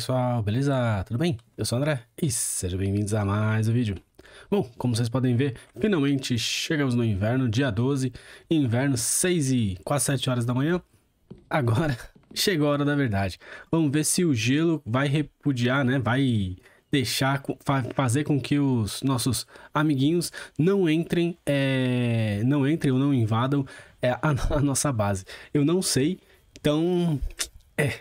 pessoal, beleza? Tudo bem? Eu sou o André e sejam bem-vindos a mais um vídeo. Bom, como vocês podem ver, finalmente chegamos no inverno, dia 12, inverno 6 e quase 7 horas da manhã. Agora chegou a hora da verdade. Vamos ver se o gelo vai repudiar, né? Vai deixar, fazer com que os nossos amiguinhos não entrem, é... não entrem ou não invadam eh, a, a nossa base. Eu não sei, então... É,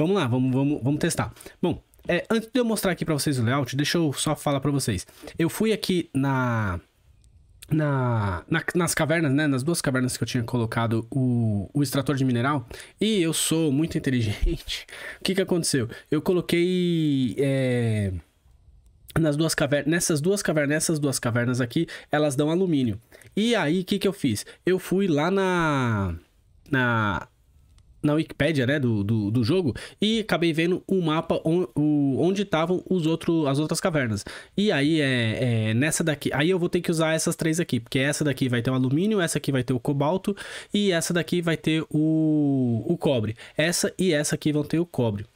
Vamos lá, vamos, vamos, vamos testar. Bom, é, antes de eu mostrar aqui para vocês o layout, deixa eu só falar para vocês. Eu fui aqui na, na, na, nas cavernas, né? Nas duas cavernas que eu tinha colocado o, o extrator de mineral. E eu sou muito inteligente. o que que aconteceu? Eu coloquei... É, nas duas cavernas, nessas duas cavernas, nessas duas cavernas aqui, elas dão alumínio. E aí, o que que eu fiz? Eu fui lá na... Na, na Wikipédia, né, do, do, do, jogo, e acabei vendo o mapa onde estavam os outros as outras cavernas. E aí, é, é, nessa daqui, aí eu vou ter que usar essas três aqui, porque essa daqui vai ter o alumínio, essa aqui vai ter o cobalto, e essa daqui vai ter o, o cobre. Essa e essa aqui vão ter o cobre.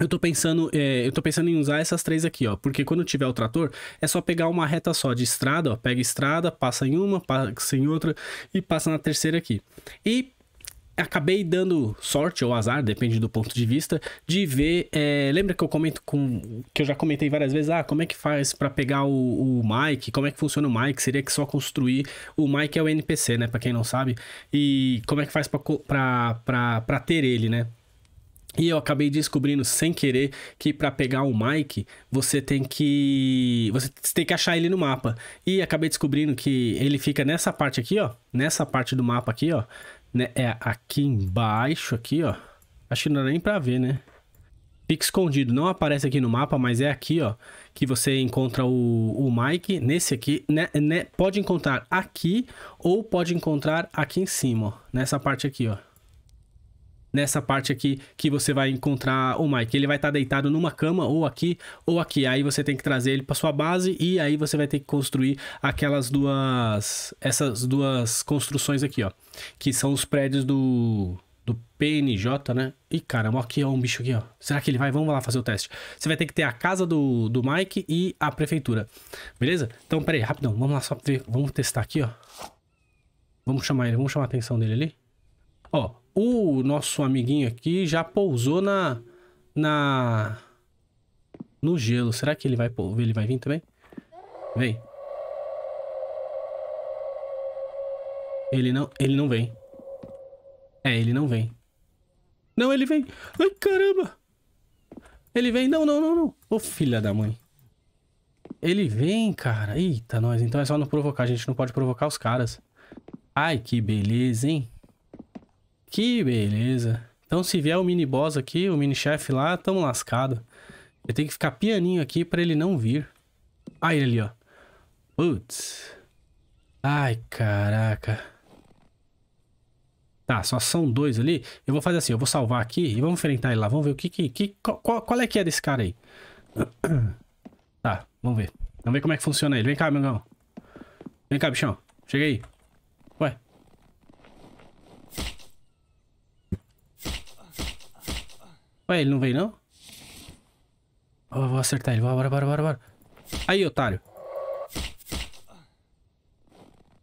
Eu tô pensando, é, eu tô pensando em usar essas três aqui, ó, porque quando tiver o trator, é só pegar uma reta só de estrada, ó, pega estrada, passa em uma, passa em outra e passa na terceira aqui. E acabei dando sorte ou azar, depende do ponto de vista, de ver. É, lembra que eu comento com. que eu já comentei várias vezes, ah, como é que faz para pegar o, o Mike? Como é que funciona o Mike? Seria que só construir. O Mike é o NPC, né? Pra quem não sabe. E como é que faz pra, ter ele, né? E eu acabei descobrindo sem querer que para pegar o Mike, você tem que você tem que achar ele no mapa. E acabei descobrindo que ele fica nessa parte aqui, ó, nessa parte do mapa aqui, ó né? É aqui embaixo, aqui, ó. Acho que não dá nem pra ver, né? Fica escondido, não aparece aqui no mapa, mas é aqui, ó, que você encontra o, o Mike, nesse aqui, né, né, pode encontrar aqui ou pode encontrar aqui em cima, ó, nessa parte aqui, ó nessa parte aqui que você vai encontrar o Mike. Ele vai estar tá deitado numa cama ou aqui ou aqui. Aí você tem que trazer ele para sua base e aí você vai ter que construir aquelas duas essas duas construções aqui, ó, que são os prédios do do PNJ, né? E caramba, aqui ó, é um bicho aqui, ó. Será que ele vai? Vamos lá fazer o teste. Você vai ter que ter a casa do, do Mike e a prefeitura. Beleza? Então, peraí, rapidão. Vamos lá só ver. Vamos testar aqui, ó. Vamos chamar ele, vamos chamar a atenção dele ali. Ó, o nosso amiguinho aqui já pousou na... na no gelo. Será que ele vai, ele vai vir também? Vem. Ele não, ele não vem. É, ele não vem. Não, ele vem. Ai, caramba. Ele vem. Não, não, não, não. Ô, filha da mãe. Ele vem, cara. Eita, nós. Então é só não provocar. A gente não pode provocar os caras. Ai, que beleza, hein? Que beleza. Então se vier o mini boss aqui, o mini chefe lá, tamo lascado. Eu tenho que ficar pianinho aqui pra ele não vir. Ah, ele ali, ó. Putz. Ai, caraca. Tá, só são dois ali. Eu vou fazer assim, eu vou salvar aqui e vamos enfrentar ele lá. Vamos ver o que que... que qual, qual é que é desse cara aí? Tá, vamos ver. Vamos ver como é que funciona ele. Vem cá, meu irmão. Vem cá, bichão. Chega aí. Ué, ele não veio não? Oh, vou acertar ele. Bora, bora, bora, bora. Aí, otário.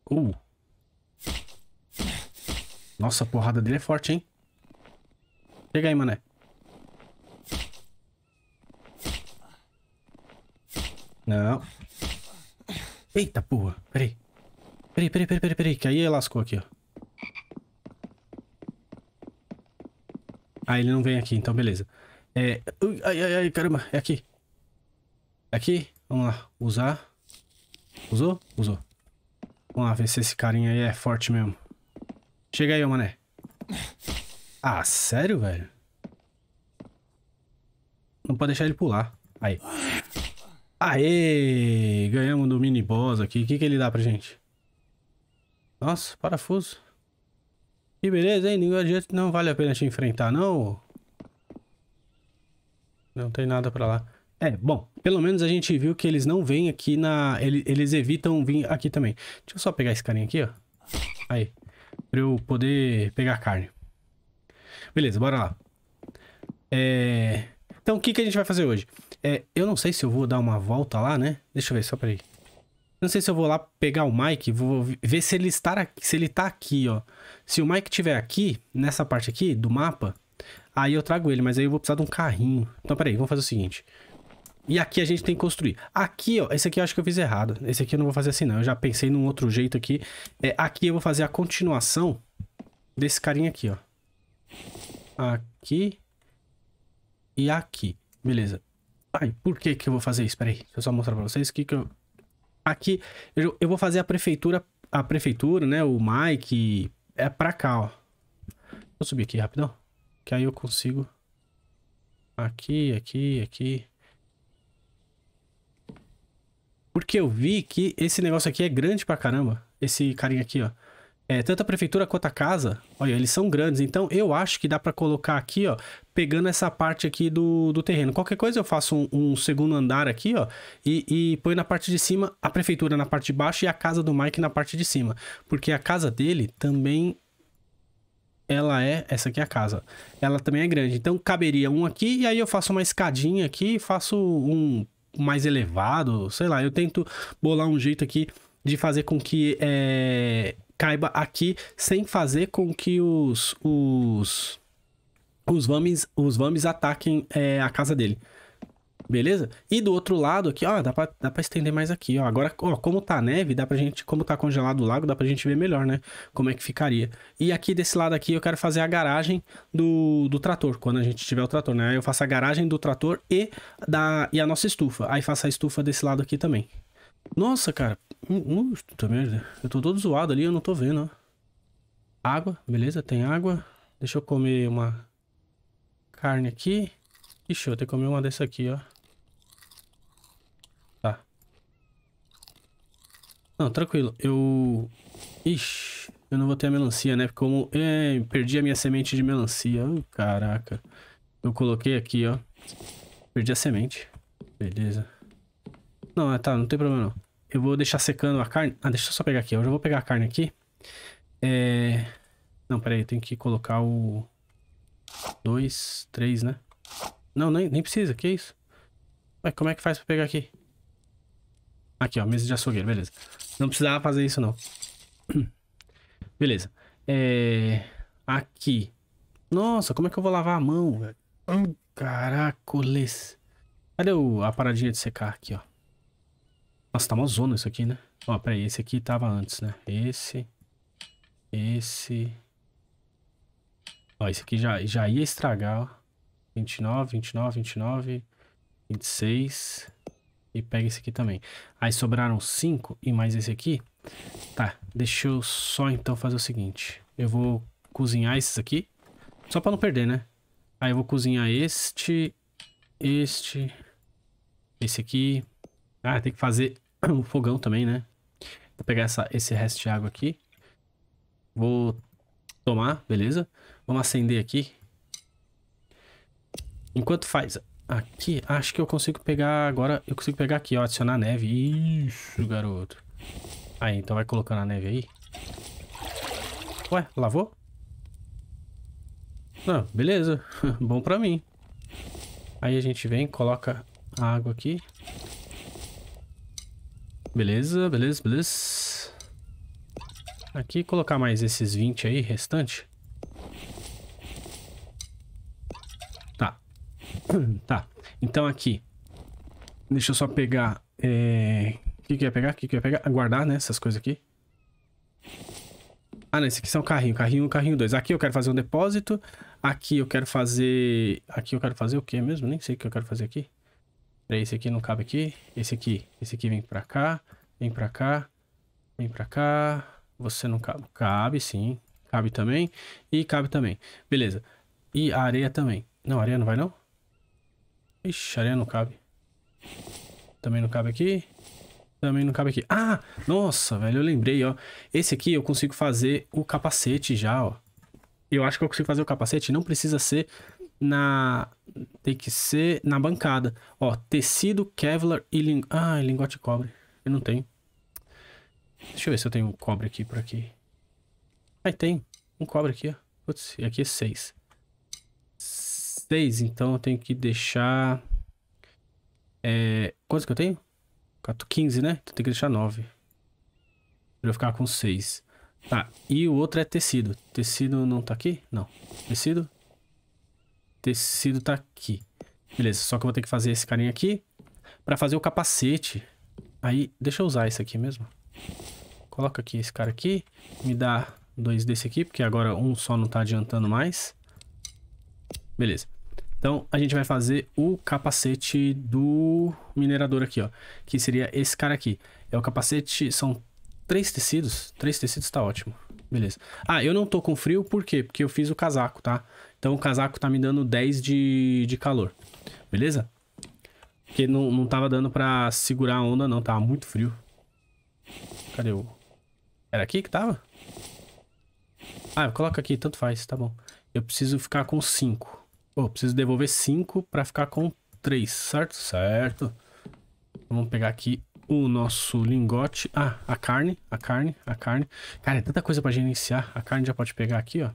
Uh. Nossa, a porrada dele é forte, hein? Chega aí, mané. Não. Eita, porra. Peraí. Peraí, peraí, peraí, peraí, Que aí ele lascou aqui, ó. Ah, ele não vem aqui, então beleza. É... Ui, ai, ai, ai, caramba, é aqui. É aqui, vamos lá, usar. Usou? Usou. Vamos lá ver se esse carinha aí é forte mesmo. Chega aí, ô mané. Ah, sério, velho? Não pode deixar ele pular. Aí. Aê! Ganhamos do mini boss aqui. O que, que ele dá pra gente? Nossa, parafuso. Que beleza, hein? Nenhum adiante não vale a pena te enfrentar, não? Não tem nada pra lá. É, bom, pelo menos a gente viu que eles não vêm aqui na... Eles evitam vir aqui também. Deixa eu só pegar esse carinha aqui, ó. Aí. Pra eu poder pegar carne. Beleza, bora lá. É... Então, o que, que a gente vai fazer hoje? É, eu não sei se eu vou dar uma volta lá, né? Deixa eu ver, só peraí. Não sei se eu vou lá pegar o Mike, vou ver se ele, está se ele tá aqui, ó. Se o Mike tiver aqui, nessa parte aqui do mapa, aí eu trago ele, mas aí eu vou precisar de um carrinho. Então, peraí, vamos fazer o seguinte. E aqui a gente tem que construir. Aqui, ó, esse aqui eu acho que eu fiz errado. Esse aqui eu não vou fazer assim, não. Eu já pensei num outro jeito aqui. É, aqui eu vou fazer a continuação desse carinha aqui, ó. Aqui e aqui. Beleza. Ai, por que que eu vou fazer isso? Peraí, deixa eu só mostrar pra vocês o que que eu aqui eu, eu vou fazer a prefeitura, a prefeitura, né? O Mike é pra cá, ó. Vou subir aqui rapidão, que aí eu consigo. Aqui, aqui, aqui. Porque eu vi que esse negócio aqui é grande pra caramba. Esse carinha aqui, ó. É, tanto a prefeitura quanto a casa, olha, eles são grandes, então eu acho que dá para colocar aqui, ó, pegando essa parte aqui do, do terreno. Qualquer coisa eu faço um, um segundo andar aqui, ó, e, e põe na parte de cima, a prefeitura na parte de baixo e a casa do Mike na parte de cima. Porque a casa dele também, ela é, essa aqui é a casa, ela também é grande. Então caberia um aqui e aí eu faço uma escadinha aqui, faço um mais elevado, sei lá, eu tento bolar um jeito aqui de fazer com que é, caiba aqui sem fazer com que os os os vames os vames ataquem é, a casa dele. Beleza? E do outro lado aqui, ó, dá pra, dá para estender mais aqui, ó. Agora, ó, como tá neve, dá pra gente, como tá congelado o lago, dá pra gente ver melhor, né? Como é que ficaria. E aqui desse lado aqui eu quero fazer a garagem do, do trator, quando a gente tiver o trator, né? Aí eu faço a garagem do trator e, da, e a nossa estufa. Aí faço a estufa desse lado aqui também. Nossa, cara, Uh, puta merda. Eu tô todo zoado ali, eu não tô vendo, ó. Água, beleza, tem água. Deixa eu comer uma carne aqui. Ixi, eu ter que comer uma dessa aqui, ó. Tá. Não, tranquilo. Eu... Ixi, eu não vou ter a melancia, né? Como... É, perdi a minha semente de melancia. Oh, caraca. Eu coloquei aqui, ó. Perdi a semente. Beleza. Não, é, tá, não tem problema não. Eu vou deixar secando a carne. Ah, deixa eu só pegar aqui. Eu já vou pegar a carne aqui. É... Não, peraí. Eu tenho que colocar o... Dois, três, né? Não, nem, nem precisa. Que isso? Ué, como é que faz pra pegar aqui? Aqui, ó. Mesa de açougueiro. Beleza. Não precisava fazer isso, não. Beleza. É... Aqui. Nossa, como é que eu vou lavar a mão, Caracoles. Cadê o... a paradinha de secar aqui, ó? Nossa, tá uma zona isso aqui, né? Ó, peraí, esse aqui tava antes, né? Esse. Esse. Ó, esse aqui já, já ia estragar, ó. 29, 29, 29, 26. E pega esse aqui também. Aí sobraram 5 e mais esse aqui. Tá, deixa eu só então fazer o seguinte. Eu vou cozinhar esses aqui. Só pra não perder, né? Aí eu vou cozinhar este, este, esse aqui. Ah, tem que fazer um fogão também, né? Vou pegar essa, esse resto de água aqui. Vou tomar, beleza? Vamos acender aqui. Enquanto faz aqui, acho que eu consigo pegar agora. Eu consigo pegar aqui, ó. Adicionar neve. Isso, garoto. Aí, então vai colocando a neve aí. Ué, lavou? Não, ah, beleza. Bom pra mim. Aí a gente vem, coloca a água aqui. Beleza, beleza, beleza. Aqui colocar mais esses 20 aí, restante. Tá. tá. Então aqui. Deixa eu só pegar... É... O que que eu ia pegar? O que que eu ia pegar? Guardar, né? Essas coisas aqui. Ah, não. Esse aqui são carrinho. Carrinho 1, carrinho 2. Aqui eu quero fazer um depósito. Aqui eu quero fazer... Aqui eu quero fazer o que mesmo? Nem sei o que eu quero fazer aqui esse aqui não cabe aqui. Esse aqui. Esse aqui vem pra cá. Vem pra cá. Vem pra cá. Você não cabe. Cabe, sim. Cabe também. E cabe também. Beleza. E a areia também. Não, a areia não vai não? Ixi, a areia não cabe. Também não cabe aqui. Também não cabe aqui. Ah, nossa, velho, eu lembrei, ó. Esse aqui eu consigo fazer o capacete já, ó. Eu acho que eu consigo fazer o capacete. Não precisa ser na, tem que ser na bancada. Ó, tecido, Kevlar e ling... ah, lingote de cobre. Eu não tenho. Deixa eu ver se eu tenho cobre aqui por aqui. Aí tem. Um cobre aqui, ó. Putz, e aqui é seis. Seis, então eu tenho que deixar... É... Quantos que eu tenho? 15, né? Então tem que deixar nove. Pra eu ficar com seis. Tá, e o outro é tecido. Tecido não tá aqui? Não. Tecido, Tecido tá aqui. Beleza, só que eu vou ter que fazer esse carinha aqui pra fazer o capacete. Aí, deixa eu usar esse aqui mesmo. Coloca aqui esse cara aqui. Me dá dois desse aqui, porque agora um só não tá adiantando mais. Beleza. Então, a gente vai fazer o capacete do minerador aqui, ó. Que seria esse cara aqui. É o capacete... São três tecidos. Três tecidos tá ótimo. Beleza. Ah, eu não tô com frio, por quê? Porque eu fiz o casaco, tá? Então o casaco tá me dando 10 de, de calor. Beleza? Porque não, não tava dando pra segurar a onda, não. Tava muito frio. Cadê o... Era aqui que tava? Ah, coloca aqui, tanto faz, tá bom. Eu preciso ficar com 5. Pô, oh, preciso devolver 5 pra ficar com 3, certo? Certo. Vamos pegar aqui o nosso lingote. Ah, a carne, a carne, a carne. Cara, é tanta coisa pra gerenciar. A carne já pode pegar aqui, ó.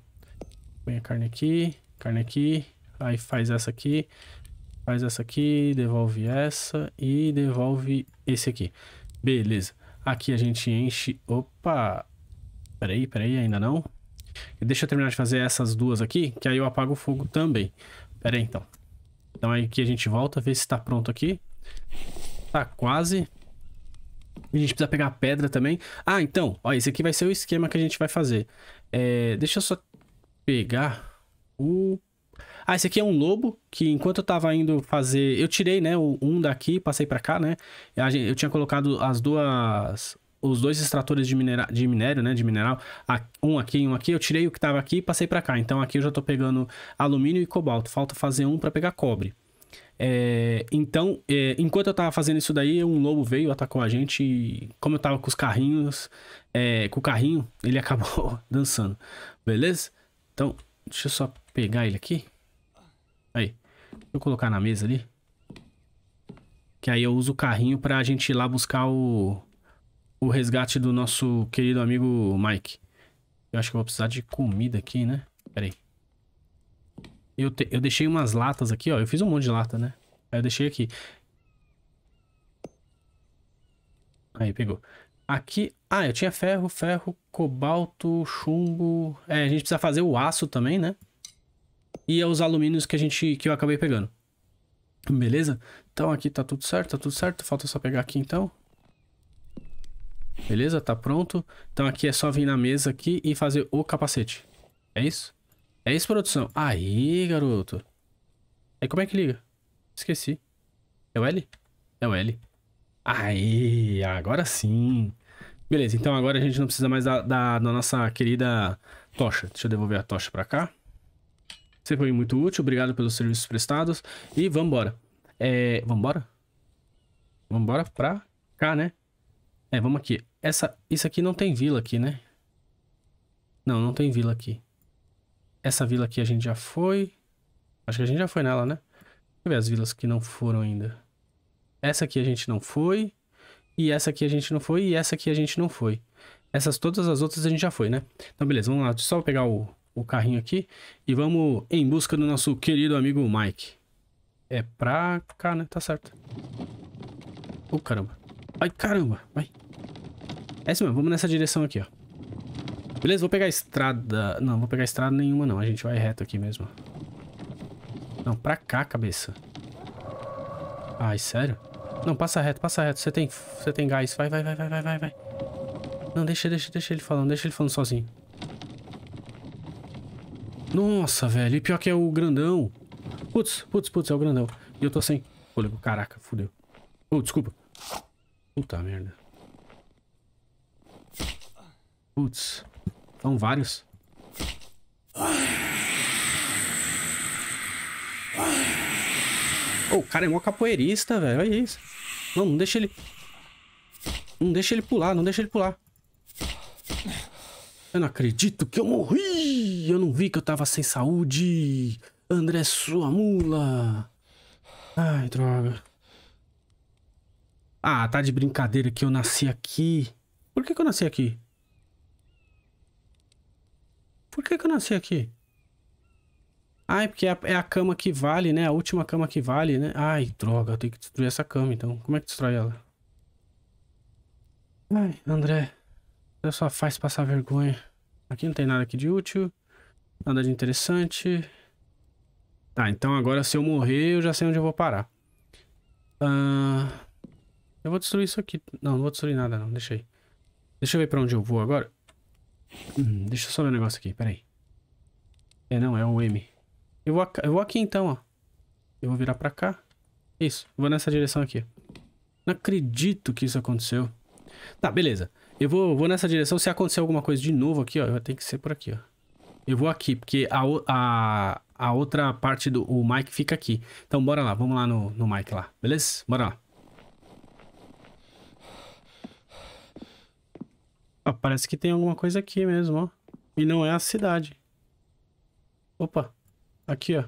Põe a carne aqui, carne aqui. Aí faz essa aqui, faz essa aqui, devolve essa e devolve esse aqui. Beleza. Aqui a gente enche... Opa! Peraí, peraí, ainda não. Deixa eu terminar de fazer essas duas aqui, que aí eu apago o fogo também. Peraí, então. Então aí aqui a gente volta, vê se tá pronto aqui. Tá quase. A gente precisa pegar pedra também. Ah, então, ó, esse aqui vai ser o esquema que a gente vai fazer. É, deixa eu só pegar o... Ah, esse aqui é um lobo, que enquanto eu tava indo fazer... Eu tirei, né, um daqui, passei pra cá, né? Eu tinha colocado as duas... Os dois extratores de, minera... de minério, né, de mineral, um aqui e um aqui, eu tirei o que tava aqui e passei pra cá. Então aqui eu já tô pegando alumínio e cobalto, falta fazer um pra pegar cobre. É, então, é, enquanto eu tava fazendo isso daí, um lobo veio, atacou a gente e como eu tava com os carrinhos, é, com o carrinho, ele acabou dançando. Beleza? Então, deixa eu só pegar ele aqui. Aí. Deixa eu colocar na mesa ali. Que aí eu uso o carrinho pra gente ir lá buscar o, o resgate do nosso querido amigo Mike. Eu acho que eu vou precisar de comida aqui, né? Pera aí. Eu, te, eu deixei umas latas aqui, ó. Eu fiz um monte de lata, né? Aí eu deixei aqui. Aí, pegou. Aqui... Ah, eu tinha ferro, ferro, cobalto, chumbo... É, a gente precisa fazer o aço também, né? E é os alumínios que a gente... que eu acabei pegando. Beleza? Então aqui tá tudo certo, tá tudo certo. Falta só pegar aqui, então. Beleza? Tá pronto. Então aqui é só vir na mesa aqui e fazer o capacete. É isso? É isso, produção. Aí, garoto. Aí, como é que liga? Esqueci. É o L? É o L. Aí, agora sim. Beleza, então agora a gente não precisa mais da, da, da nossa querida tocha. Deixa eu devolver a tocha pra cá. Você foi muito útil, obrigado pelos serviços prestados. E vambora. É, vambora? Vambora pra cá, né? É, vamos aqui. Essa, isso aqui não tem vila aqui, né? Não, não tem vila aqui. Essa vila aqui a gente já foi. Acho que a gente já foi nela, né? Deixa eu ver as vilas que não foram ainda. Essa aqui a gente não foi. E essa aqui a gente não foi. E essa aqui a gente não foi. Essas todas as outras a gente já foi, né? Então, beleza. Vamos lá. só pegar o, o carrinho aqui. E vamos em busca do nosso querido amigo Mike. É pra cá, né? Tá certo. Ô, oh, caramba. Ai, caramba. Vai. É isso mesmo. Vamos nessa direção aqui, ó. Beleza, vou pegar a estrada. Não, vou pegar estrada nenhuma não. A gente vai reto aqui mesmo. Não, pra cá, cabeça. Ai, sério? Não, passa reto, passa reto. Você tem, você tem gás. Vai, vai, vai, vai, vai, vai, vai. Não, deixa, deixa, deixa ele falando. Deixa ele falando sozinho. Nossa, velho. E pior que é o grandão. Putz, putz, putz, é o grandão. E eu tô sem fôlego. Caraca, fudeu. Oh, desculpa. Puta merda. Putz. São vários. Oh, o cara é mó capoeirista, velho. Olha isso. Não, não deixa ele... Não deixa ele pular, não deixa ele pular. Eu não acredito que eu morri! Eu não vi que eu tava sem saúde! André, sua mula! Ai, droga. Ah, tá de brincadeira que eu nasci aqui. Por que, que eu nasci aqui? Por que, que eu nasci aqui? Ai, porque é a, é a, cama que vale, né? A última cama que vale, né? Ai, droga, eu tenho que destruir essa cama, então. Como é que destrói ela? Ai, André. Você só faz passar vergonha. Aqui não tem nada aqui de útil. Nada de interessante. Tá, então agora se eu morrer, eu já sei onde eu vou parar. Ah, eu vou destruir isso aqui. Não, não vou destruir nada, não. Deixa aí. Deixa eu ver pra onde eu vou agora. Hum, deixa eu só ver um negócio aqui, peraí. É, não, é o M. Eu vou, eu vou aqui então, ó. Eu vou virar pra cá. Isso, vou nessa direção aqui. Não acredito que isso aconteceu. Tá, beleza. Eu vou, vou nessa direção. Se acontecer alguma coisa de novo aqui, ó, eu tenho que ser por aqui, ó. Eu vou aqui, porque a, a, a outra parte do o Mike fica aqui. Então, bora lá. Vamos lá no, no Mike lá, beleza? Bora lá. Ah, parece que tem alguma coisa aqui mesmo, ó. E não é a cidade. Opa, aqui, ó.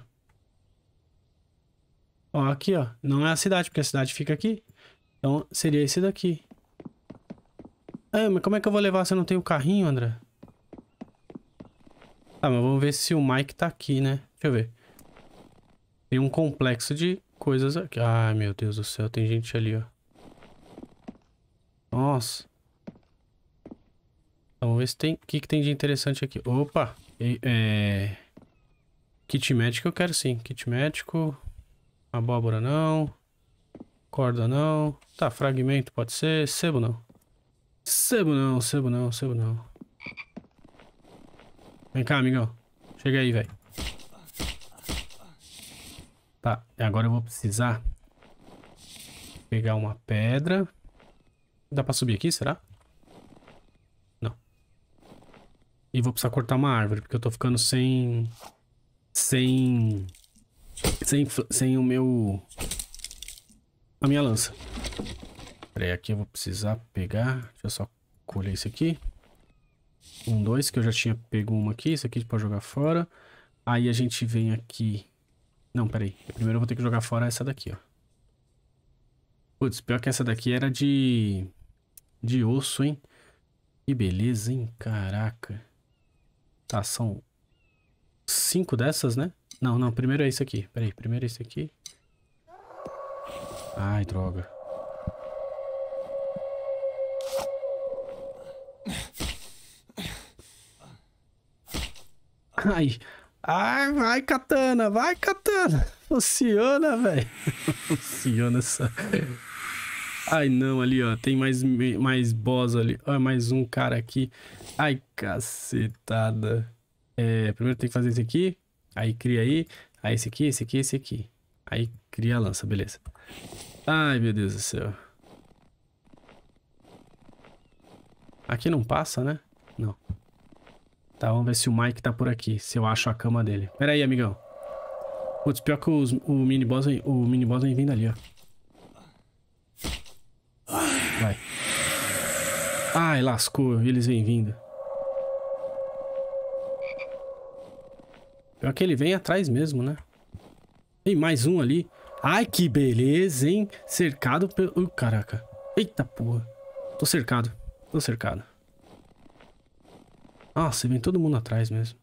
Ó, aqui, ó. Não é a cidade, porque a cidade fica aqui. Então, seria esse daqui. Ah, mas como é que eu vou levar se eu não tenho carrinho, André? Tá, mas vamos ver se o Mike tá aqui, né? Deixa eu ver. Tem um complexo de coisas aqui. Ai, meu Deus do céu. Tem gente ali, ó. Nossa. Vamos ver se tem... O que, que tem de interessante aqui? Opa! É... Kit médico eu quero sim. Kit médico. Abóbora não. Corda não. Tá, fragmento pode ser. Sebo não. Sebo não, sebo não, sebo não. Vem cá, amigão. Chega aí, velho. Tá, agora eu vou precisar pegar uma pedra. Dá pra subir aqui, será? Será? E vou precisar cortar uma árvore, porque eu tô ficando sem... Sem... Sem, sem o meu... A minha lança. Peraí, aqui eu vou precisar pegar... Deixa eu só colher isso aqui. Um, dois, que eu já tinha pego uma aqui. Isso aqui pode jogar fora. Aí a gente vem aqui... Não, pera aí. Primeiro eu vou ter que jogar fora essa daqui, ó. Putz, pior que essa daqui era de... De osso, hein? Que beleza, hein? Caraca. Tá, são cinco dessas, né? Não, não, primeiro é isso aqui. Peraí, primeiro é isso aqui. Ai, droga. Ai, ai, vai, katana, vai, katana. Funciona, velho. Funciona essa. Ai, não, ali, ó. Tem mais, mais boss ali. Ó, mais um cara aqui. Ai, cacetada. É, primeiro tem que fazer esse aqui. Aí cria aí. Aí esse aqui, esse aqui, esse aqui. Aí cria a lança, beleza. Ai, meu Deus do céu. Aqui não passa, né? Não. Tá, vamos ver se o Mike tá por aqui. Se eu acho a cama dele. Pera aí, amigão. Putz, pior que os, o mini boss, o mini boss vem vindo ali, ó. Vai. Ai, lascou. Eles vêm vindo. Pior que ele vem atrás mesmo, né? Tem mais um ali. Ai, que beleza, hein? Cercado pelo... Uh, caraca. Eita porra. Tô cercado. Tô cercado. Nossa, vem todo mundo atrás mesmo.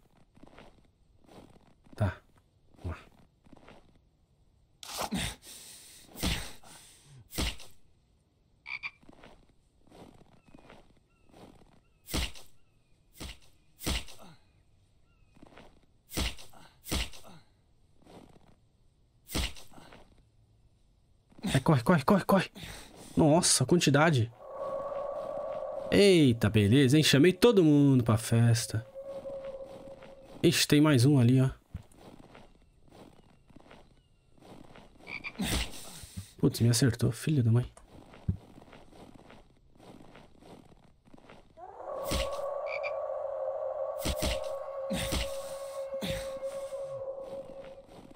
corre, corre, corre, corre. Nossa, quantidade. Eita, beleza, hein? Chamei todo mundo pra festa. Ixi, tem mais um ali, ó. Putz, me acertou, filho da mãe.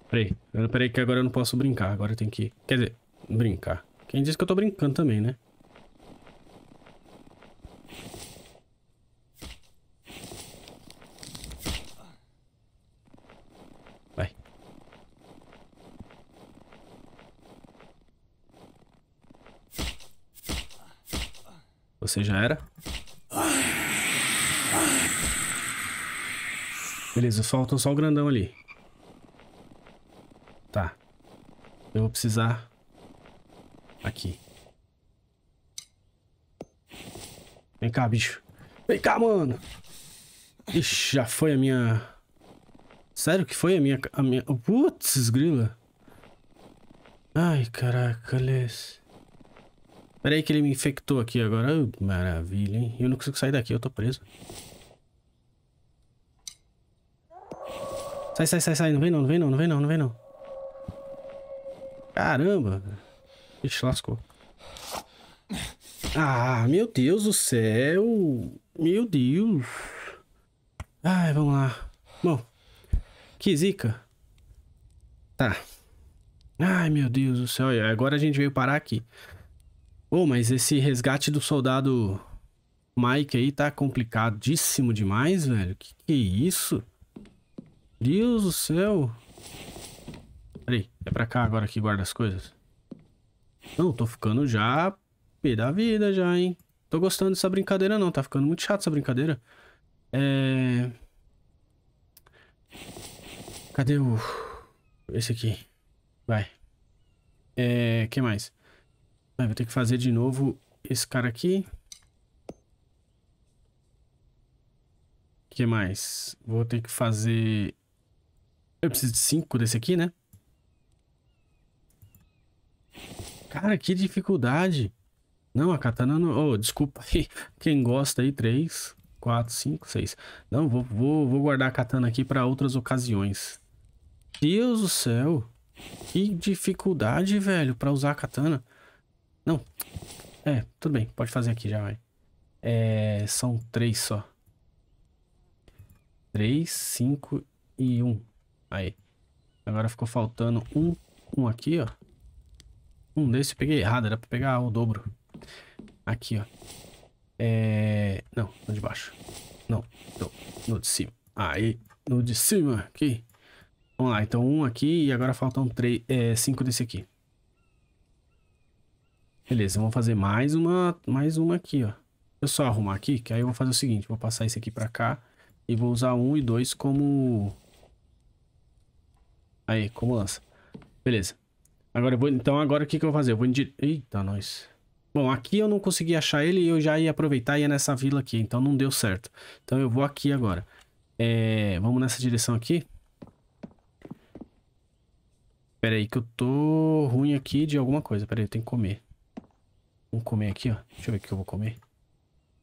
Peraí, peraí que agora eu não posso brincar, agora eu tenho que... Quer dizer, Brincar. Quem disse que eu tô brincando também, né? Vai. Você já era? Beleza, falta só o grandão ali. Tá. Eu vou precisar aqui. Vem cá, bicho. Vem cá, mano. Ixi, já foi a minha... Sério que foi a minha... A minha... Putz, grila. Ai, caraca, Les. Pera aí que ele me infectou aqui agora. Oh, maravilha, hein? Eu não consigo sair daqui, eu tô preso. Sai, sai, sai, sai. Não vem não, não vem não, não vem não, não vem não. Caramba. Ixi, lascou. Ah, meu Deus do céu. Meu Deus. Ai, vamos lá. Bom. Que zica. Tá. Ai, meu Deus do céu. Agora a gente veio parar aqui. Pô, oh, mas esse resgate do soldado Mike aí tá complicadíssimo demais, velho. Que que é isso? Deus do céu. Peraí, é pra cá agora que guarda as coisas. Não, tô ficando já pé da vida já, hein? Tô gostando dessa brincadeira não, tá ficando muito chato essa brincadeira. É... Cadê o... Esse aqui. Vai. É... que mais? Vai, vou ter que fazer de novo esse cara aqui. que mais? Vou ter que fazer... Eu preciso de cinco desse aqui, né? Cara, que dificuldade. Não, a katana não. Oh, desculpa aí. Quem gosta aí, três, quatro, cinco, seis. Não, vou, vou, vou guardar a katana aqui para outras ocasiões. Deus do céu. Que dificuldade, velho, para usar a katana. Não. É, tudo bem. Pode fazer aqui já, vai. É, são três só. Três, cinco e um. Aí. Agora ficou faltando um, um aqui, ó. Um desse eu peguei errado, era pra pegar o dobro. Aqui, ó. É... Não, no de baixo. Não, então, no de cima. Aí, no de cima, aqui. Vamos lá, então um aqui e agora faltam três, é, cinco desse aqui. Beleza, vamos fazer mais uma, mais uma aqui, ó. Deixa eu só arrumar aqui, que aí eu vou fazer o seguinte, vou passar esse aqui pra cá e vou usar um e dois como... Aí, como lança. Beleza. Agora eu vou... Então agora o que, que eu vou fazer? Eu vou... Indir... Eita, nós... Bom, aqui eu não consegui achar ele e eu já ia aproveitar e ia nessa vila aqui, então não deu certo. Então eu vou aqui agora. É... Vamos nessa direção aqui. Pera aí que eu tô ruim aqui de alguma coisa. Pera aí, eu tenho que comer. Vamos comer aqui, ó. Deixa eu ver o que eu vou comer.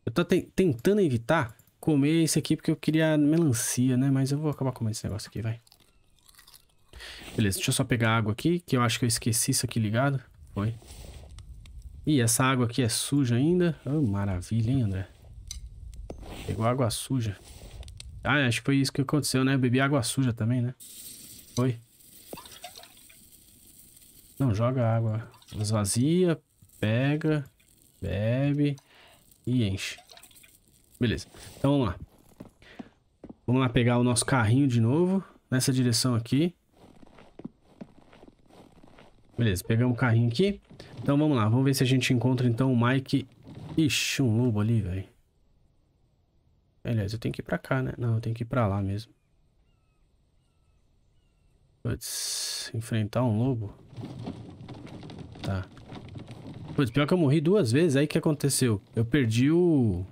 Eu tô te tentando evitar comer esse aqui porque eu queria melancia, né? Mas eu vou acabar comendo esse negócio aqui, vai. Beleza, deixa eu só pegar água aqui, que eu acho que eu esqueci isso aqui ligado. Foi. Ih, essa água aqui é suja ainda. Oh, maravilha, hein, André? Pegou água suja. Ah, é, acho que foi isso que aconteceu, né? Eu bebi água suja também, né? Foi. Não, joga água. Esvazia, pega, bebe e enche. Beleza. Então, vamos lá. Vamos lá pegar o nosso carrinho de novo. Nessa direção aqui. Beleza, pegamos o carrinho aqui. Então vamos lá, vamos ver se a gente encontra então o Mike. Ixi, um lobo ali, velho. Aliás, eu tenho que ir pra cá, né? Não, eu tenho que ir pra lá mesmo. Puts, enfrentar um lobo? Tá. Puts, pior que eu morri duas vezes, aí o que aconteceu? Eu perdi o...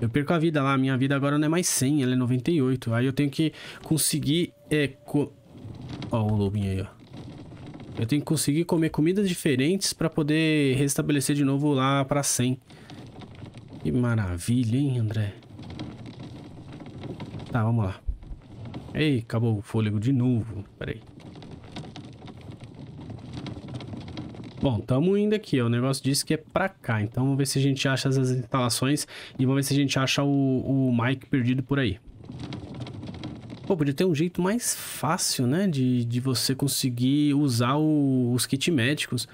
Eu perco a vida lá, minha vida agora não é mais 100, ela é 98. Aí eu tenho que conseguir... É, co... Ó o lobinho aí, ó. Eu tenho que conseguir comer comidas diferentes para poder restabelecer de novo lá para 100. Que maravilha, hein, André? Tá, vamos lá. Ei, acabou o fôlego de novo. Peraí. Bom, estamos indo aqui, ó. O negócio disse que é pra cá. Então, vamos ver se a gente acha as instalações e vamos ver se a gente acha o, o Mike perdido por aí. Pô, podia ter um jeito mais fácil, né? De, de você conseguir usar o, os kits médicos.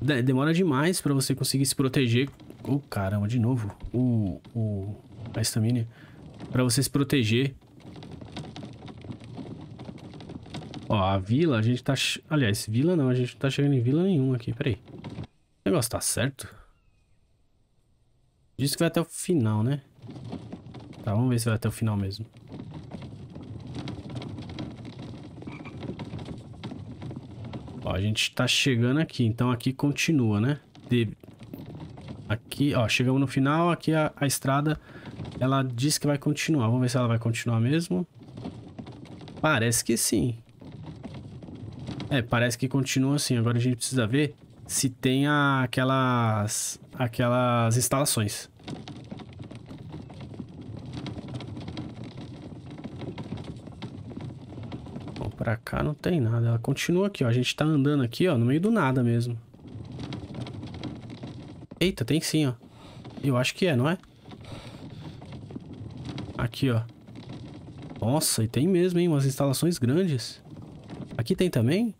Demora demais para você conseguir se proteger. Oh, caramba, de novo. O. o a estamina. Pra você se proteger. Ó, a vila, a gente tá. Aliás, vila não, a gente não tá chegando em vila nenhuma aqui. Peraí. O negócio tá certo? Diz que vai até o final, né? Tá, vamos ver se vai até o final mesmo. Ó, a gente tá chegando aqui, então aqui continua, né? De... Aqui, ó, chegamos no final, aqui a, a estrada, ela diz que vai continuar. Vamos ver se ela vai continuar mesmo. Parece que sim. É, parece que continua assim. Agora a gente precisa ver se tem a, aquelas, aquelas instalações. Pra cá não tem nada. Ela continua aqui, ó. A gente tá andando aqui, ó, no meio do nada mesmo. Eita, tem sim, ó. Eu acho que é, não é? Aqui, ó. Nossa, e tem mesmo, hein? Umas instalações grandes. Aqui tem também?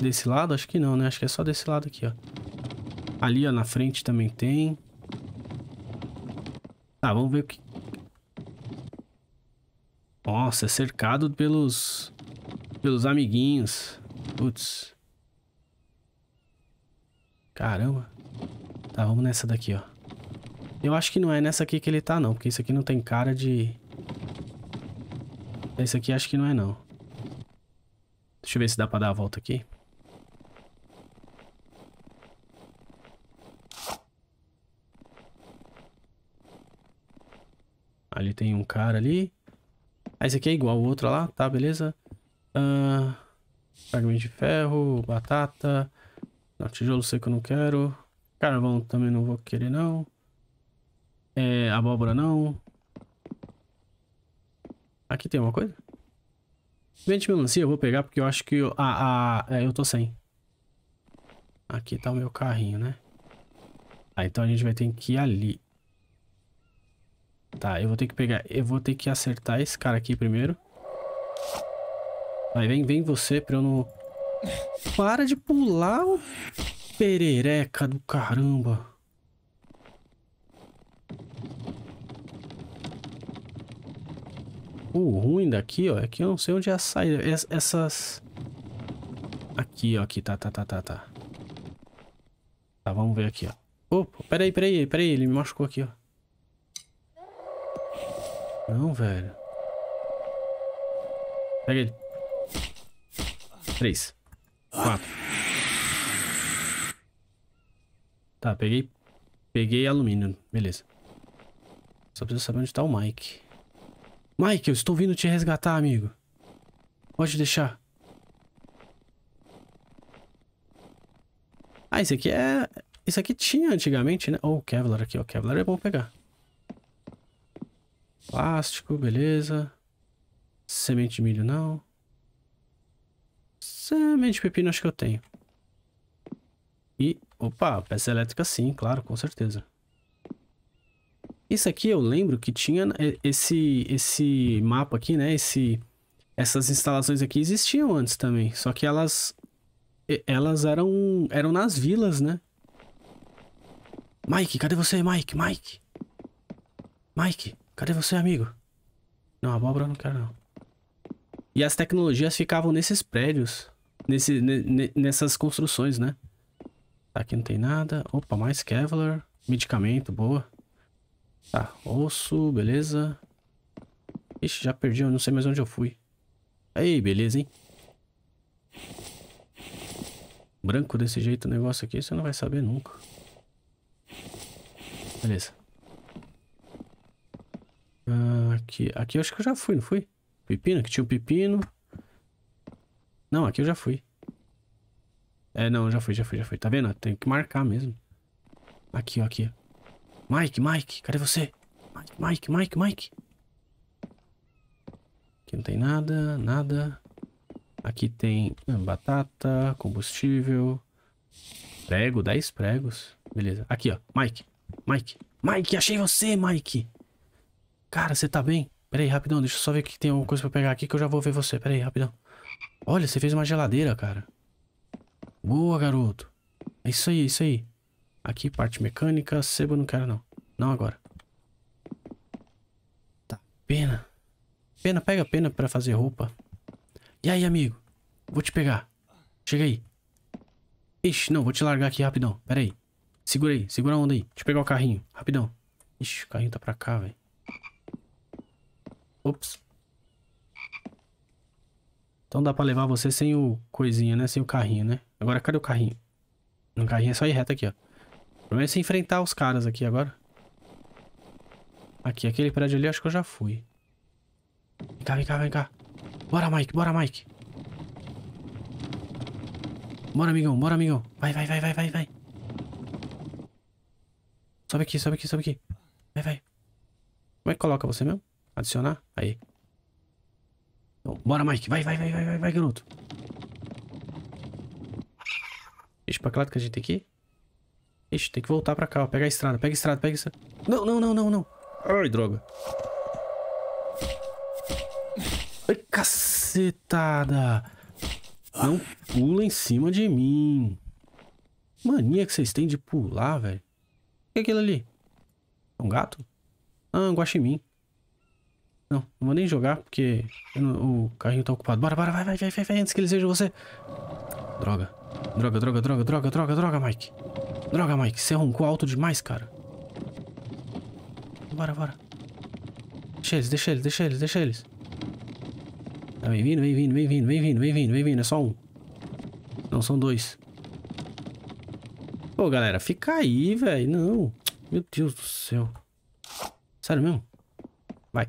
Desse lado? Acho que não, né? Acho que é só desse lado aqui, ó. Ali, ó, na frente também tem. Tá, vamos ver o que... Nossa, é cercado pelos pelos amiguinhos. Putz. Caramba. Tá, vamos nessa daqui, ó. Eu acho que não é nessa aqui que ele tá, não. Porque isso aqui não tem cara de... Esse aqui acho que não é, não. Deixa eu ver se dá pra dar a volta aqui. Ali tem um cara ali. Ah, esse aqui é igual o outro lá, tá, beleza? Uh, fragmento de ferro, batata. Não, tijolo seco eu não quero. Carvão também não vou querer, não. É, abóbora não. Aqui tem uma coisa? Vente melancia eu vou pegar porque eu acho que... Eu, ah, ah, é, eu tô sem. Aqui tá o meu carrinho, né? Ah, então a gente vai ter que ir ali. Tá, eu vou ter que pegar... Eu vou ter que acertar esse cara aqui primeiro. Aí vem, vem você pra eu não... Para de pular, ô perereca do caramba. O ruim daqui, ó, é que eu não sei onde é a saída. Essas... Aqui, ó, aqui, tá, tá, tá, tá, tá. Tá, vamos ver aqui, ó. Opa, peraí, peraí, peraí, ele me machucou aqui, ó. Não, velho. Pega ele. Três. Quatro. Tá, peguei... Peguei alumínio. Beleza. Só preciso saber onde tá o Mike. Mike, eu estou vindo te resgatar, amigo. Pode deixar. Ah, isso aqui é... Isso aqui tinha antigamente, né? Ou o Kevlar aqui, o Oh, Kevlar é bom pegar. Plástico, beleza. Semente de milho, não. Semente é de pepino acho que eu tenho. E, opa, peça elétrica sim, claro, com certeza. Isso aqui eu lembro que tinha né, esse, esse mapa aqui, né? Esse, essas instalações aqui existiam antes também, só que elas, elas eram, eram nas vilas, né? Mike, cadê você, Mike? Mike? Mike, cadê você, amigo? Não, abóbora eu não quero, não. E as tecnologias ficavam nesses prédios nesse, nessas construções, né? Tá, aqui não tem nada. Opa, mais Kevlar. Medicamento, boa. Tá, osso, beleza. Ixi, já perdi, eu não sei mais onde eu fui. Aí, beleza, hein? Branco desse jeito o negócio aqui, você não vai saber nunca. Beleza. Ah, aqui, aqui eu acho que eu já fui, não fui? Pepino, que tinha um pepino. Não, aqui eu já fui. É, não, já fui, já fui, já fui. Tá vendo? Tem que marcar mesmo. Aqui, ó, aqui. Mike, Mike, cadê você? Mike, Mike, Mike, Mike. Aqui não tem nada, nada. Aqui tem hum, batata, combustível. Prego, 10 pregos. Beleza. Aqui, ó. Mike, Mike. Mike, achei você, Mike. Cara, você tá bem? Pera aí, rapidão. Deixa eu só ver que tem alguma coisa pra pegar aqui que eu já vou ver você. Pera aí, rapidão. Olha, você fez uma geladeira, cara. Boa, garoto. É isso aí, é isso aí. Aqui, parte mecânica. Sebo não quero, não. Não agora. Tá, pena. Pena, pega pena pra fazer roupa. E aí, amigo? Vou te pegar. Chega aí. Ixi, não, vou te largar aqui rapidão. Pera aí. Segura aí, segura a onda aí. Deixa eu pegar o carrinho, rapidão. Ixi, o carrinho tá pra cá, velho. Ops. Então dá pra levar você sem o coisinha, né? Sem o carrinho, né? Agora, cadê o carrinho? No carrinho é só ir reto aqui, ó. O problema é se enfrentar os caras aqui agora. Aqui, aquele prédio ali, acho que eu já fui. Vem cá, vem cá, vem cá. Bora, Mike, bora, Mike. Bora, amigão, bora, amigão. Vai, vai, vai, vai, vai, vai. Sobe aqui, sobe aqui, sobe aqui. Vai, vai. Como é que coloca você mesmo? Adicionar? Aí bora, Mike. Vai, vai, vai, vai, vai, vai, garoto. Deixa pra que lado que a gente tem que Ixi, tem que voltar pra cá, ó. Pega a estrada, pega a estrada, pega a estrada. Não, não, não, não, não. Ai, droga. Ai, cacetada. Não pula em cima de mim. Mania que vocês têm de pular, velho. O que é aquilo ali? É um gato? Ah, um guaxinim. Não, não vou nem jogar, porque não, o carrinho tá ocupado. Bora, bora, vai, vai, vai, vai, vai, antes que ele seja você. Droga. Droga, droga, droga, droga, droga, droga, Mike. Droga, Mike, você roncou alto demais, cara. Bora, bora. Deixa eles, deixa eles, deixa eles, deixa eles. Tá bem vindo, bem vindo, bem vindo, bem vindo, vindo, vindo. É só um. Não, são dois. Pô, galera, fica aí, velho. Não. Meu Deus do céu. Sério mesmo? Vai.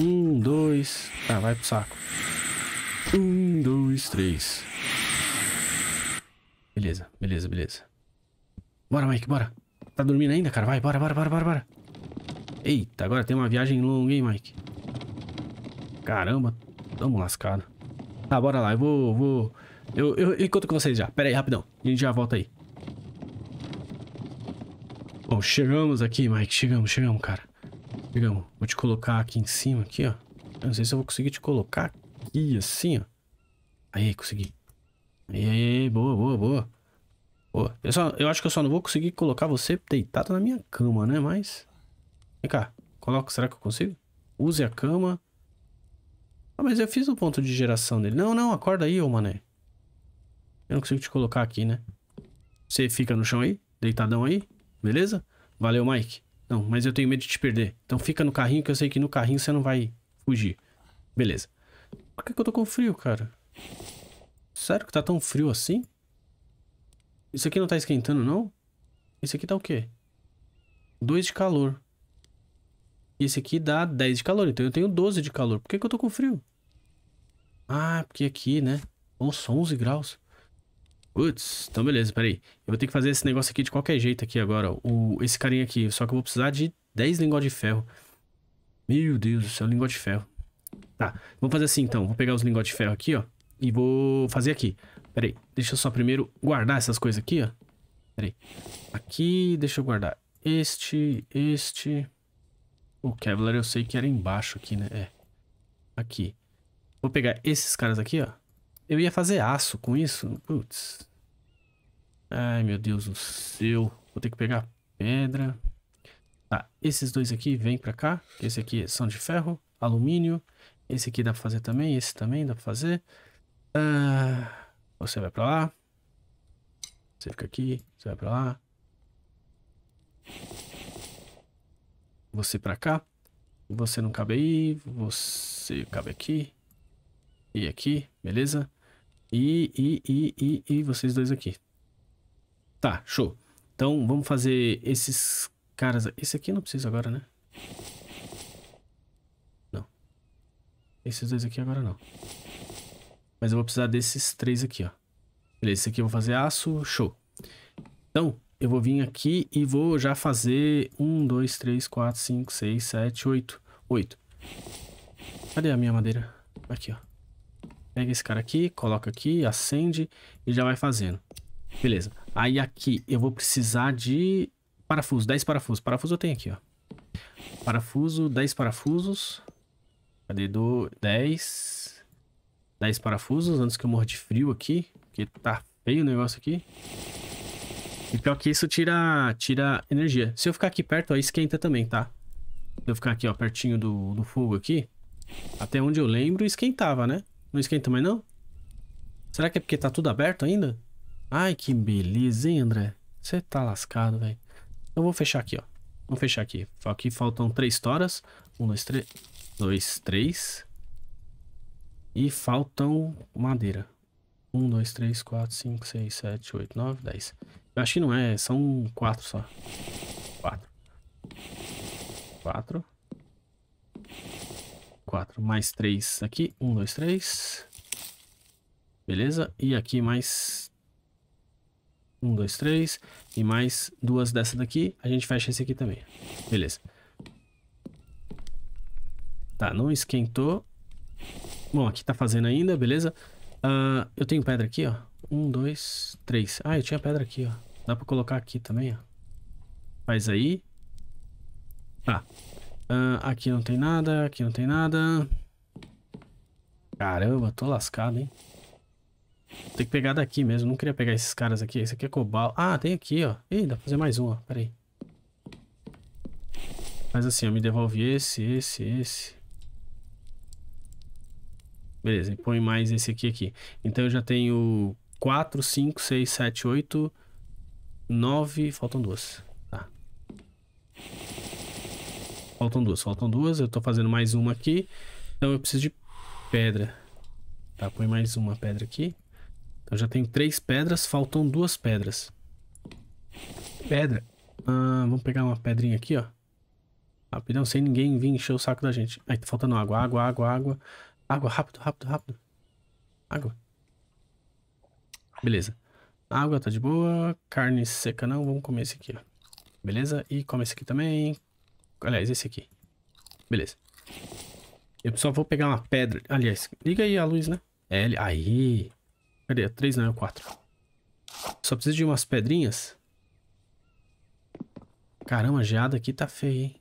Um, dois. Ah, vai pro saco. Um, dois, três. Beleza, beleza, beleza. Bora, Mike, bora. Tá dormindo ainda, cara? Vai, bora, bora, bora, bora, bora. Eita, agora tem uma viagem longa, hein, Mike? Caramba, tamo lascado. Tá, bora lá, eu vou... vou... Eu, eu, eu encontro com vocês já. Pera aí, rapidão. A gente já volta aí. Bom, chegamos aqui, Mike. Chegamos, chegamos, cara. Digamos, vou te colocar aqui em cima, aqui, ó. Eu não sei se eu vou conseguir te colocar aqui, assim, ó. Aí, consegui. Aí, aí, boa, boa, boa. boa. Eu, só, eu acho que eu só não vou conseguir colocar você deitado na minha cama, né? Mas... Vem cá, coloca, será que eu consigo? Use a cama. Ah, mas eu fiz o um ponto de geração dele. Não, não, acorda aí, ô mané. Eu não consigo te colocar aqui, né? Você fica no chão aí, deitadão aí, beleza? Valeu, Mike. Não, mas eu tenho medo de te perder. Então fica no carrinho que eu sei que no carrinho você não vai fugir. Beleza. Por que, que eu tô com frio, cara? Sério que tá tão frio assim? Isso aqui não tá esquentando, não? Esse aqui tá o quê? 2 de calor. E esse aqui dá 10 de calor, então eu tenho 12 de calor. Por que, que eu tô com frio? Ah, porque aqui, né? Nossa, 11 graus. Putz, então beleza, peraí. Eu vou ter que fazer esse negócio aqui de qualquer jeito aqui agora, O, esse carinha aqui, só que eu vou precisar de 10 lingotes de ferro. Meu Deus do céu, lingote de ferro. Tá, vamos fazer assim então. Vou pegar os lingotes de ferro aqui, ó. E vou fazer aqui. Peraí, deixa eu só primeiro guardar essas coisas aqui, ó. Peraí. Aqui, deixa eu guardar este, este... O Kevlar eu sei que era embaixo aqui, né? É. Aqui. Vou pegar esses caras aqui, ó. Eu ia fazer aço com isso? Putz. Ai, meu Deus do céu. Vou ter que pegar pedra. Tá, esses dois aqui vêm pra cá. Esse aqui é são de ferro, alumínio. Esse aqui dá pra fazer também, esse também dá pra fazer. Ah, você vai pra lá. Você fica aqui, você vai pra lá. Você pra cá. Você não cabe aí, você cabe aqui. E aqui, beleza? E, e, e, e, e vocês dois aqui. Tá, show. Então, vamos fazer esses caras... Esse aqui não precisa agora, né? Não. Esses dois aqui agora não. Mas eu vou precisar desses três aqui, ó. Beleza, esse aqui eu vou fazer aço, show. Então, eu vou vir aqui e vou já fazer um dois três quatro cinco seis sete oito oito. Cadê a minha madeira? Aqui, ó. Pega esse cara aqui, coloca aqui, acende e já vai fazendo. Beleza. Aí aqui eu vou precisar de parafuso, 10 parafusos. Parafuso eu tenho aqui, ó. Parafuso, 10 parafusos. Cadê? Do 10. 10 parafusos, antes que eu morra de frio aqui. Porque tá feio o negócio aqui. E pior que isso tira, tira energia. Se eu ficar aqui perto, ó, esquenta também, tá? Se eu ficar aqui, ó, pertinho do, do fogo aqui. Até onde eu lembro, esquentava, né? Não esquenta mais não? Será que é porque tá tudo aberto ainda? Ai, que beleza, hein, André? Você tá lascado, velho. Então vou fechar aqui, ó. Vou fechar aqui. Aqui faltam três toras. Um, dois, três. Dois, três. E faltam madeira. Um, dois, três, quatro, cinco, seis, sete, oito, nove, dez. Eu acho que não é, são quatro só. Quatro. Quatro. 4. Mais 3 aqui. 1, 2, 3. Beleza? E aqui mais... 1, 2, 3. E mais duas dessa daqui. A gente fecha esse aqui também. Beleza. Tá, não esquentou. Bom, aqui tá fazendo ainda, beleza? Uh, eu tenho pedra aqui, ó. Um, dois, três. Ah, eu tinha pedra aqui, ó. Dá pra colocar aqui também, ó. Faz aí. Tá. Uh, aqui não tem nada, aqui não tem nada. Caramba, tô lascado, hein? Tem que pegar daqui mesmo, não queria pegar esses caras aqui. Esse aqui é cobal. Ah, tem aqui, ó. Ih, dá pra fazer mais um, ó. Pera aí. Mas assim, eu me devolve esse, esse, esse. Beleza, e põe mais esse aqui aqui. Então eu já tenho 4, 5, 6, 7, 8, 9. Faltam duas. Faltam duas, faltam duas. Eu tô fazendo mais uma aqui. Então eu preciso de pedra. Tá, põe mais uma pedra aqui. Então já tenho três pedras, faltam duas pedras. Pedra. Ah, vamos pegar uma pedrinha aqui, ó. Rapidão, sem ninguém vir encher o saco da gente. Aí tá faltando água, água, água, água. Água, rápido, rápido, rápido. Água. Beleza. Água tá de boa. Carne seca não, vamos comer esse aqui, ó. Beleza? E come esse aqui também. Aliás, esse aqui. Beleza. Eu só vou pegar uma pedra. Aliás, liga aí a luz, né? L. Aí. Cadê? Três não, é o quatro. Só preciso de umas pedrinhas. Caramba, a geada aqui tá feia, hein?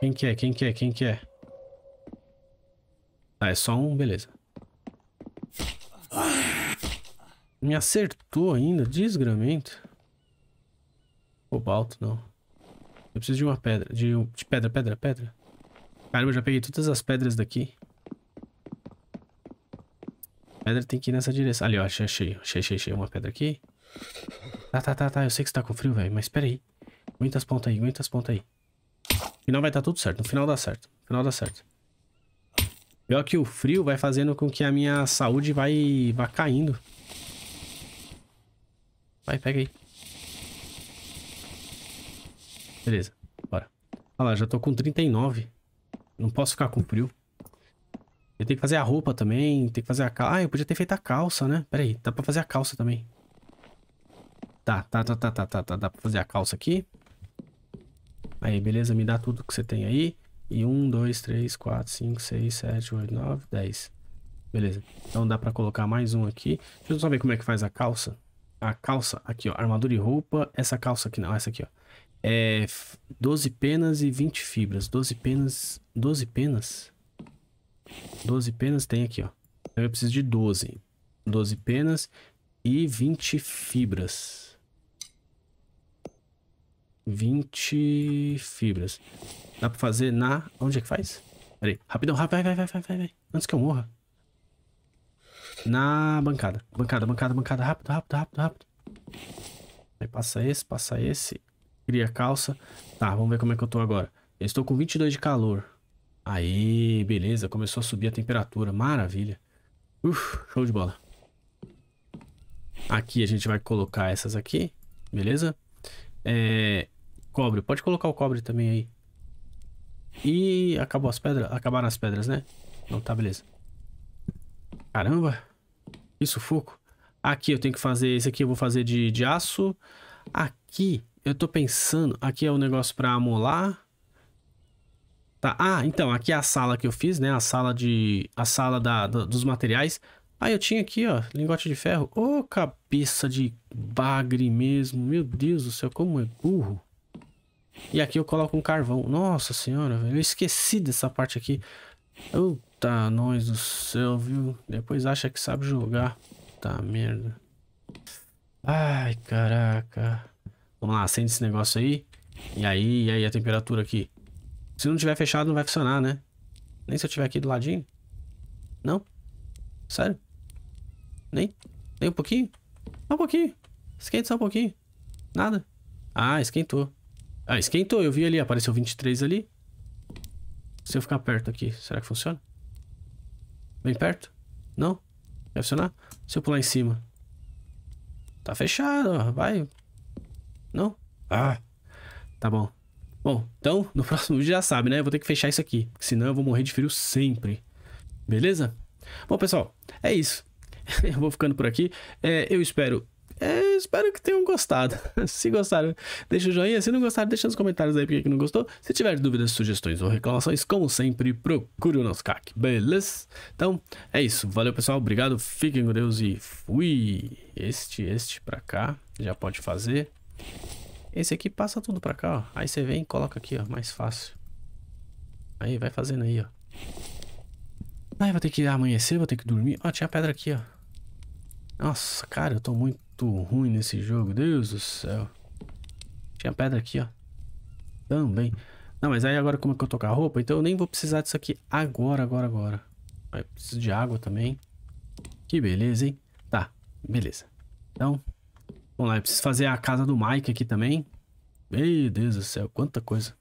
Quem que é? Quem que é? Quem que é? Tá, é só um, beleza. Me acertou ainda, desgramento. Cobalto, não. Eu preciso de uma pedra. De, de pedra, pedra, pedra. Caramba, eu já peguei todas as pedras daqui. pedra tem que ir nessa direção. Ali, ó, achei, achei, achei, achei uma pedra aqui. Tá, tá, tá, tá. Eu sei que você tá com frio, velho, mas espera aí. Aguenta as pontas aí, aguenta as pontas aí. No final vai dar tá tudo certo. No final dá certo. No final dá certo. Pior que o frio vai fazendo com que a minha saúde vai, vai caindo. Vai, pega aí. Beleza, bora. Olha lá, já tô com 39. Não posso ficar com frio. Eu tenho que fazer a roupa também, tem que fazer a calça. Ah, eu podia ter feito a calça, né? Pera aí, dá pra fazer a calça também. Tá, tá, tá, tá, tá, tá, tá. Dá pra fazer a calça aqui. Aí, beleza, me dá tudo que você tem aí. E 1, 2, 3, 4, 5, 6, 7, 8, 9, 10. Beleza. Então dá pra colocar mais um aqui. Deixa eu só ver como é que faz a calça. A calça, aqui ó, armadura e roupa. Essa calça aqui não, essa aqui ó. É, 12 penas e 20 fibras. 12 penas... 12 penas? 12 penas tem aqui, ó. Então, eu preciso de 12. 12 penas e 20 fibras. 20 fibras. Dá pra fazer na... Onde é que faz? Pera aí. Rapidão, rápido. Vai, vai, vai, vai, vai. Antes que eu morra. Na bancada. Bancada, bancada, bancada. Rápido, rápido, rápido, rápido. Aí passa esse, passa esse. Cria calça. Tá, vamos ver como é que eu tô agora. Eu estou com 22 de calor. Aí, beleza. Começou a subir a temperatura. Maravilha. Uf, show de bola. Aqui a gente vai colocar essas aqui. Beleza? É... Cobre. Pode colocar o cobre também aí. E acabou as pedras. Acabaram as pedras, né? Não, tá, beleza. Caramba. isso foco Aqui eu tenho que fazer... Esse aqui eu vou fazer de, de aço. Aqui eu tô pensando... Aqui é o negócio pra amolar. Tá. Ah, então, aqui é a sala que eu fiz, né? A sala de... A sala da, da dos materiais. Ah, eu tinha aqui, ó, lingote de ferro. Ô, oh, cabeça de bagre mesmo. Meu Deus do céu, como é burro. E aqui eu coloco um carvão. Nossa senhora, Eu esqueci dessa parte aqui. Puta, nós do céu, viu? Depois acha que sabe jogar. Tá merda. Ai, caraca. Vamos lá, acende esse negócio aí. E aí, e aí a temperatura aqui. Se não tiver fechado, não vai funcionar, né? Nem se eu tiver aqui do ladinho. Não? Sério? Nem? Nem um pouquinho? Só um pouquinho. Esquenta só um pouquinho. Nada. Ah, esquentou. Ah, esquentou. Eu vi ali, apareceu 23 ali. Se eu ficar perto aqui, será que funciona? Bem perto? Não? Vai funcionar? Se eu pular em cima. Tá fechado, ó. Vai. Não? Ah, tá bom. Bom, então, no próximo vídeo já sabe, né? Eu vou ter que fechar isso aqui, senão eu vou morrer de frio sempre. Beleza? Bom, pessoal, é isso. eu vou ficando por aqui. É, eu espero é, espero que tenham gostado. se gostaram, deixa o joinha. Se não gostaram, deixa nos comentários aí porque não gostou. Se tiver dúvidas, sugestões ou reclamações, como sempre, procure o nosso CAC, beleza? Então, é isso. Valeu, pessoal. Obrigado. Fiquem com Deus e fui. Este, este pra cá. Já pode fazer. Esse aqui passa tudo pra cá, ó. Aí você vem e coloca aqui, ó, mais fácil. Aí, vai fazendo aí, ó. Aí vou ter que amanhecer, vou ter que dormir. Ó, tinha pedra aqui, ó. Nossa, cara, eu tô muito ruim nesse jogo. Deus do céu. Tinha pedra aqui, ó. Também. Não, mas aí agora como é que eu tô com a roupa? Então eu nem vou precisar disso aqui agora, agora, agora. Aí preciso de água também. Que beleza, hein? Tá, beleza. Então, Vamos lá, eu preciso fazer a casa do Mike aqui também. Meu Deus do céu, quanta coisa.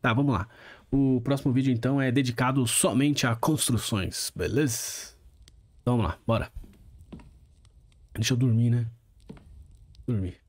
Tá, vamos lá. O próximo vídeo, então, é dedicado somente a construções, beleza? Então, vamos lá, bora. Deixa eu dormir, né? Dormir.